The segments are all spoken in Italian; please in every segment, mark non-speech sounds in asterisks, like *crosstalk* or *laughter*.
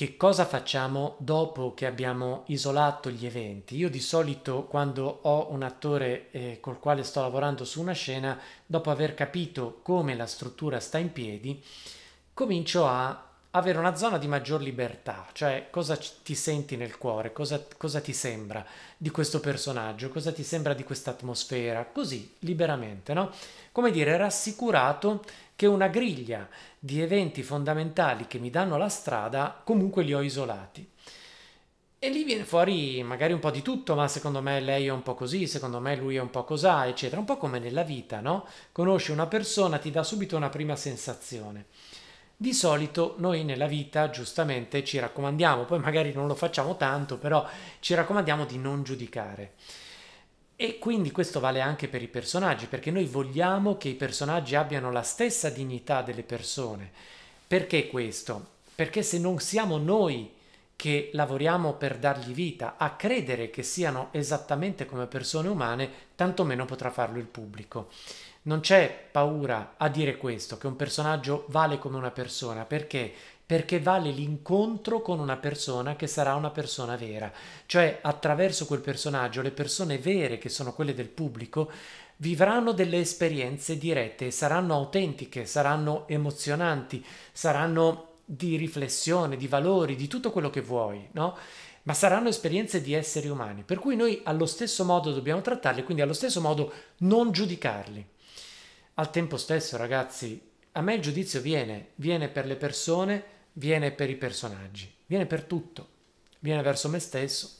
che cosa facciamo dopo che abbiamo isolato gli eventi. Io di solito quando ho un attore eh, col quale sto lavorando su una scena, dopo aver capito come la struttura sta in piedi, comincio a avere una zona di maggior libertà, cioè cosa ti senti nel cuore, cosa, cosa ti sembra di questo personaggio, cosa ti sembra di questa atmosfera, così liberamente, no? Come dire, rassicurato che una griglia di eventi fondamentali che mi danno la strada comunque li ho isolati. E lì viene fuori magari un po' di tutto, ma secondo me lei è un po' così, secondo me lui è un po' cos'ha, eccetera. Un po' come nella vita, no? Conosci una persona, ti dà subito una prima sensazione. Di solito noi nella vita giustamente ci raccomandiamo, poi magari non lo facciamo tanto, però ci raccomandiamo di non giudicare. E quindi questo vale anche per i personaggi, perché noi vogliamo che i personaggi abbiano la stessa dignità delle persone. Perché questo? Perché se non siamo noi che lavoriamo per dargli vita, a credere che siano esattamente come persone umane, tantomeno potrà farlo il pubblico. Non c'è paura a dire questo, che un personaggio vale come una persona, perché? Perché vale l'incontro con una persona che sarà una persona vera, cioè attraverso quel personaggio le persone vere, che sono quelle del pubblico, vivranno delle esperienze dirette, saranno autentiche, saranno emozionanti, saranno di riflessione, di valori, di tutto quello che vuoi, no? Ma saranno esperienze di esseri umani, per cui noi allo stesso modo dobbiamo trattarli, quindi allo stesso modo non giudicarli. Al tempo stesso, ragazzi, a me il giudizio viene, viene per le persone, viene per i personaggi, viene per tutto, viene verso me stesso.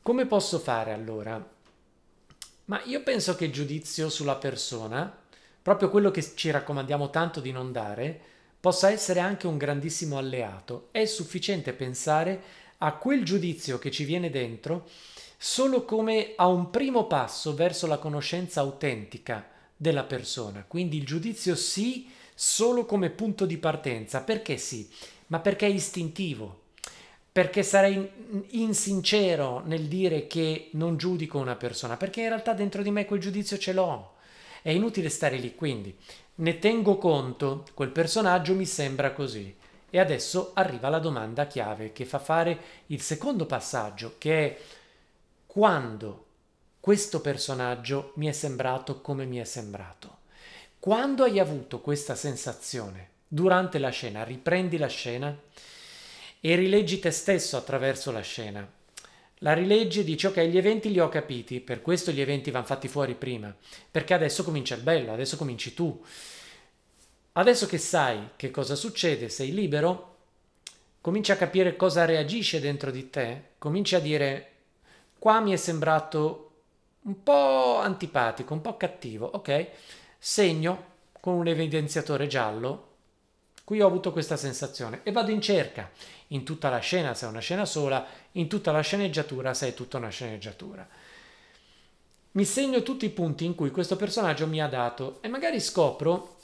Come posso fare allora? Ma io penso che il giudizio sulla persona, proprio quello che ci raccomandiamo tanto di non dare, possa essere anche un grandissimo alleato. È sufficiente pensare a quel giudizio che ci viene dentro solo come a un primo passo verso la conoscenza autentica della persona. Quindi il giudizio sì solo come punto di partenza. Perché sì? Ma perché è istintivo. Perché sarei insincero nel dire che non giudico una persona, perché in realtà dentro di me quel giudizio ce l'ho è inutile stare lì, quindi ne tengo conto, quel personaggio mi sembra così. E adesso arriva la domanda chiave che fa fare il secondo passaggio, che è quando questo personaggio mi è sembrato come mi è sembrato. Quando hai avuto questa sensazione durante la scena, riprendi la scena e rileggi te stesso attraverso la scena la rilegge e dice ok, gli eventi li ho capiti, per questo gli eventi vanno fatti fuori prima, perché adesso comincia il bello, adesso cominci tu. Adesso che sai che cosa succede, sei libero, cominci a capire cosa reagisce dentro di te, cominci a dire qua mi è sembrato un po' antipatico, un po' cattivo, ok? Segno con un evidenziatore giallo, qui ho avuto questa sensazione e vado in cerca in tutta la scena se è una scena sola, in tutta la sceneggiatura se è tutta una sceneggiatura. Mi segno tutti i punti in cui questo personaggio mi ha dato e magari scopro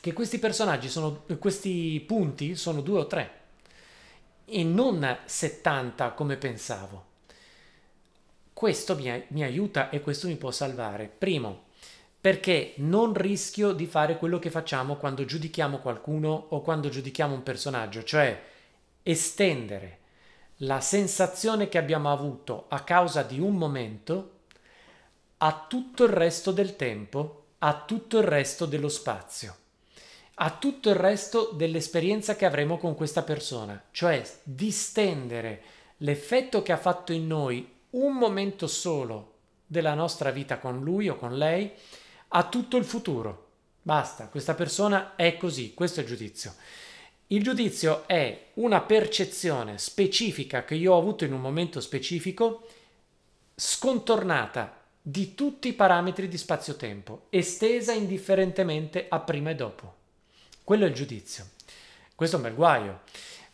che questi personaggi sono, questi punti sono due o tre e non 70 come pensavo. Questo mi, mi aiuta e questo mi può salvare. Primo, perché non rischio di fare quello che facciamo quando giudichiamo qualcuno o quando giudichiamo un personaggio, cioè estendere la sensazione che abbiamo avuto a causa di un momento a tutto il resto del tempo, a tutto il resto dello spazio, a tutto il resto dell'esperienza che avremo con questa persona, cioè distendere l'effetto che ha fatto in noi un momento solo della nostra vita con lui o con lei a tutto il futuro. Basta, questa persona è così, questo è il giudizio. Il giudizio è una percezione specifica che io ho avuto in un momento specifico, scontornata di tutti i parametri di spazio-tempo, estesa indifferentemente a prima e dopo. Quello è il giudizio. Questo è un bel guaio,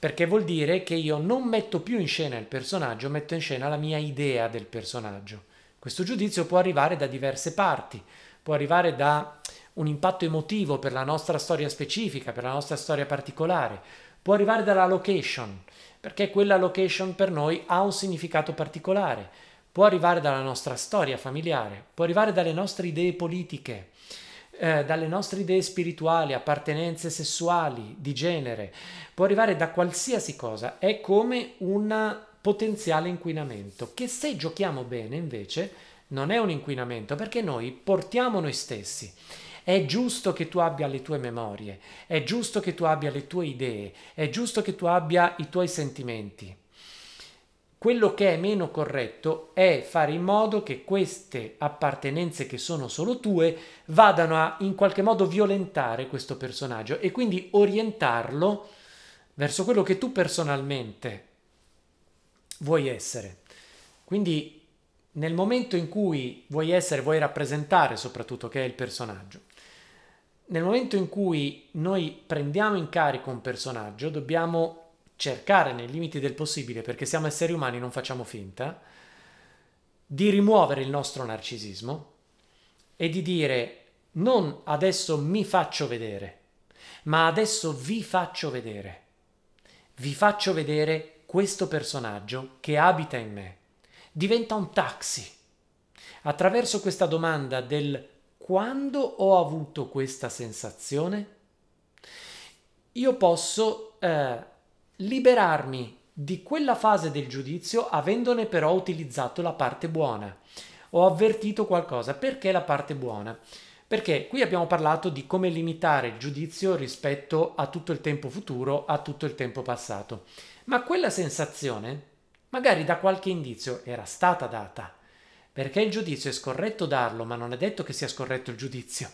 perché vuol dire che io non metto più in scena il personaggio, metto in scena la mia idea del personaggio. Questo giudizio può arrivare da diverse parti, può arrivare da un impatto emotivo per la nostra storia specifica, per la nostra storia particolare, può arrivare dalla location, perché quella location per noi ha un significato particolare, può arrivare dalla nostra storia familiare, può arrivare dalle nostre idee politiche, eh, dalle nostre idee spirituali, appartenenze sessuali, di genere, può arrivare da qualsiasi cosa, è come un potenziale inquinamento, che se giochiamo bene invece non è un inquinamento perché noi portiamo noi stessi è giusto che tu abbia le tue memorie, è giusto che tu abbia le tue idee, è giusto che tu abbia i tuoi sentimenti. Quello che è meno corretto è fare in modo che queste appartenenze che sono solo tue vadano a in qualche modo violentare questo personaggio e quindi orientarlo verso quello che tu personalmente vuoi essere. Quindi nel momento in cui vuoi essere, vuoi rappresentare soprattutto che è il personaggio nel momento in cui noi prendiamo in carico un personaggio, dobbiamo cercare nei limiti del possibile, perché siamo esseri umani, non facciamo finta, di rimuovere il nostro narcisismo e di dire non adesso mi faccio vedere, ma adesso vi faccio vedere. Vi faccio vedere questo personaggio che abita in me. Diventa un taxi. Attraverso questa domanda del quando ho avuto questa sensazione, io posso eh, liberarmi di quella fase del giudizio avendone però utilizzato la parte buona. Ho avvertito qualcosa. Perché la parte buona? Perché qui abbiamo parlato di come limitare il giudizio rispetto a tutto il tempo futuro, a tutto il tempo passato. Ma quella sensazione, magari da qualche indizio, era stata data perché il giudizio è scorretto darlo, ma non è detto che sia scorretto il giudizio.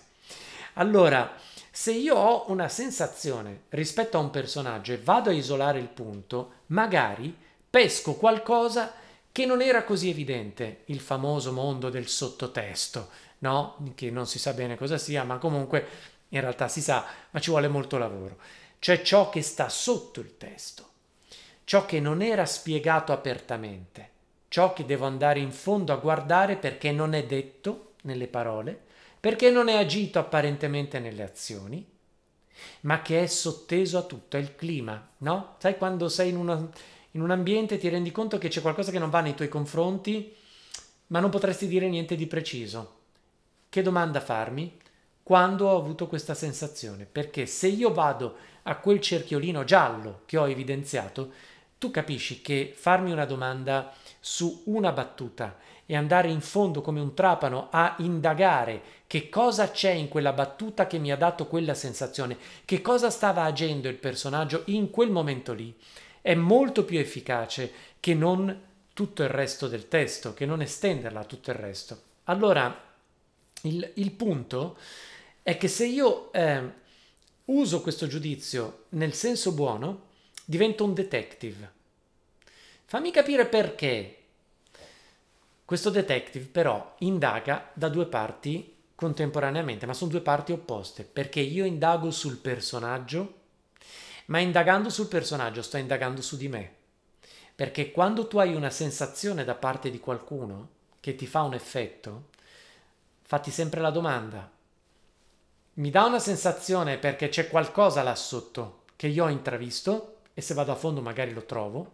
Allora, se io ho una sensazione rispetto a un personaggio e vado a isolare il punto, magari pesco qualcosa che non era così evidente, il famoso mondo del sottotesto, no? Che non si sa bene cosa sia, ma comunque in realtà si sa, ma ci vuole molto lavoro. C'è ciò che sta sotto il testo, ciò che non era spiegato apertamente ciò che devo andare in fondo a guardare perché non è detto nelle parole, perché non è agito apparentemente nelle azioni, ma che è sotteso a tutto, è il clima, no? Sai quando sei in, una, in un ambiente ti rendi conto che c'è qualcosa che non va nei tuoi confronti, ma non potresti dire niente di preciso. Che domanda farmi? Quando ho avuto questa sensazione? Perché se io vado a quel cerchiolino giallo che ho evidenziato, tu capisci che farmi una domanda su una battuta e andare in fondo come un trapano a indagare che cosa c'è in quella battuta che mi ha dato quella sensazione, che cosa stava agendo il personaggio in quel momento lì, è molto più efficace che non tutto il resto del testo, che non estenderla a tutto il resto. Allora, il, il punto è che se io eh, uso questo giudizio nel senso buono, divento un detective. Fammi capire perché questo detective però indaga da due parti contemporaneamente, ma sono due parti opposte, perché io indago sul personaggio, ma indagando sul personaggio sto indagando su di me. Perché quando tu hai una sensazione da parte di qualcuno che ti fa un effetto, fatti sempre la domanda. Mi dà una sensazione perché c'è qualcosa là sotto che io ho intravisto e se vado a fondo magari lo trovo,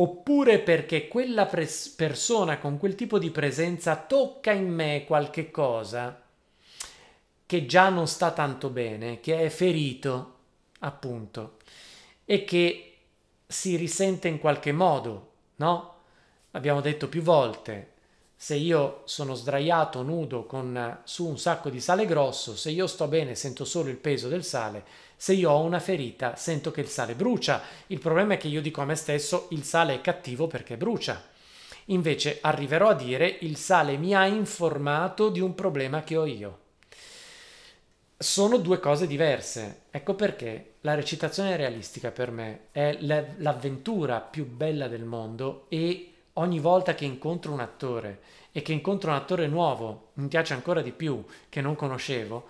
oppure perché quella pres- persona con quel tipo di presenza tocca in me qualche cosa che già non sta tanto bene, che è ferito, appunto, e che si risente in qualche modo, no? L'abbiamo detto più volte, se io sono sdraiato nudo con, su un sacco di sale grosso, se io sto bene sento solo il peso del sale, se io ho una ferita sento che il sale brucia. Il problema è che io dico a me stesso il sale è cattivo perché brucia. Invece arriverò a dire il sale mi ha informato di un problema che ho io. Sono due cose diverse. Ecco perché la recitazione realistica per me è l'avventura più bella del mondo e ogni volta che incontro un attore e che incontro un attore nuovo, mi piace ancora di più, che non conoscevo,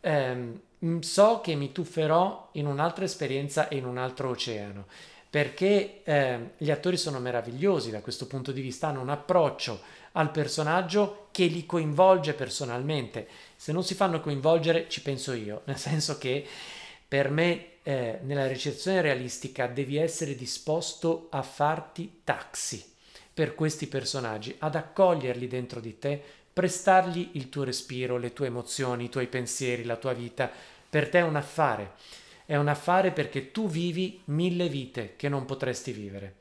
ehm, so che mi tufferò in un'altra esperienza e in un altro oceano, perché ehm, gli attori sono meravigliosi da questo punto di vista, hanno un approccio al personaggio che li coinvolge personalmente. Se non si fanno coinvolgere, ci penso io, *laughs* nel senso che per me eh, nella ricezione realistica devi essere disposto a farti taxi per questi personaggi, ad accoglierli dentro di te, prestargli il tuo respiro, le tue emozioni, i tuoi pensieri, la tua vita. Per te è un affare. È un affare perché tu vivi mille vite che non potresti vivere.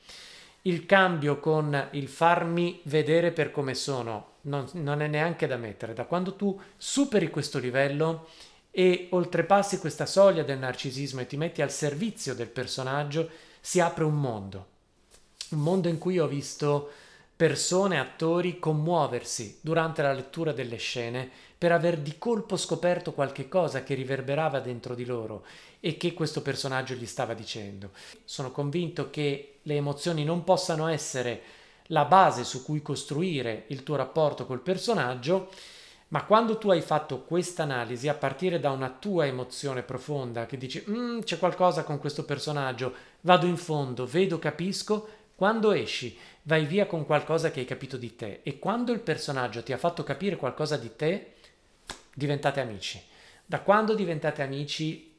Il cambio con il farmi vedere per come sono non, non è neanche da mettere. Da quando tu superi questo livello e oltrepassi questa soglia del narcisismo e ti metti al servizio del personaggio, si apre un mondo un mondo in cui ho visto persone, attori commuoversi durante la lettura delle scene per aver di colpo scoperto qualche cosa che riverberava dentro di loro e che questo personaggio gli stava dicendo. Sono convinto che le emozioni non possano essere la base su cui costruire il tuo rapporto col personaggio, ma quando tu hai fatto questa analisi a partire da una tua emozione profonda che dici mm, c'è qualcosa con questo personaggio, vado in fondo, vedo, capisco, quando esci, vai via con qualcosa che hai capito di te e quando il personaggio ti ha fatto capire qualcosa di te, diventate amici. Da quando diventate amici,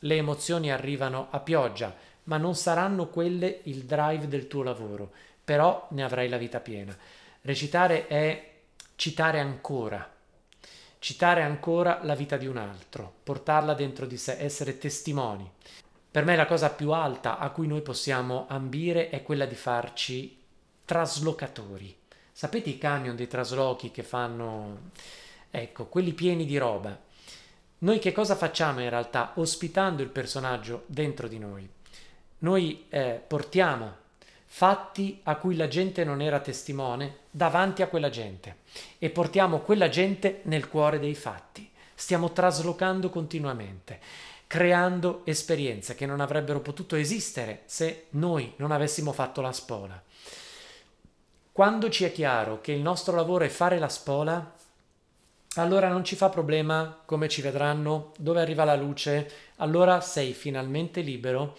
le emozioni arrivano a pioggia, ma non saranno quelle il drive del tuo lavoro, però ne avrai la vita piena. Recitare è citare ancora, citare ancora la vita di un altro, portarla dentro di sé, essere testimoni. Per me la cosa più alta a cui noi possiamo ambire è quella di farci traslocatori. Sapete i camion dei traslochi che fanno, ecco, quelli pieni di roba? Noi che cosa facciamo in realtà ospitando il personaggio dentro di noi? Noi eh, portiamo fatti a cui la gente non era testimone davanti a quella gente e portiamo quella gente nel cuore dei fatti. Stiamo traslocando continuamente creando esperienze che non avrebbero potuto esistere se noi non avessimo fatto la spola. Quando ci è chiaro che il nostro lavoro è fare la spola, allora non ci fa problema come ci vedranno, dove arriva la luce, allora sei finalmente libero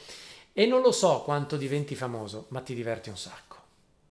e non lo so quanto diventi famoso, ma ti diverti un sacco.